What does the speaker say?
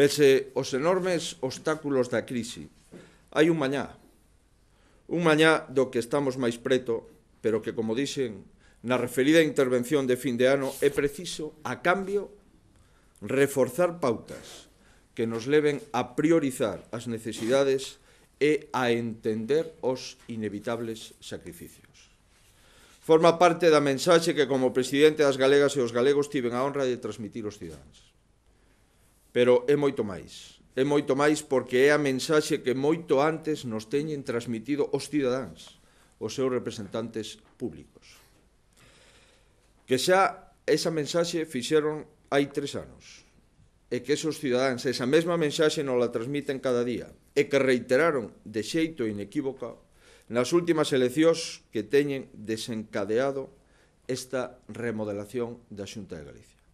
Pese os enormes obstáculos da crise, hai un mañá, un mañá do que estamos máis preto, pero que, como dixen na referida intervención de fin de ano, é preciso, a cambio, reforzar pautas que nos leven a priorizar as necesidades e a entender os inevitables sacrificios. Forma parte da mensaxe que como presidente das galegas e os galegos tiven a honra de transmitir os cidadáns pero é moito máis. É moito máis porque é a mensaxe que moito antes nos teñen transmitido os cidadáns, os seus representantes públicos. Que xa esa mensaxe fixeron hai tres anos e que esos cidadáns esa mesma mensaxe non la transmiten cada día e que reiteraron de xeito inequívoca nas últimas eleccións que teñen desencadeado esta remodelación da Xunta de Galicia.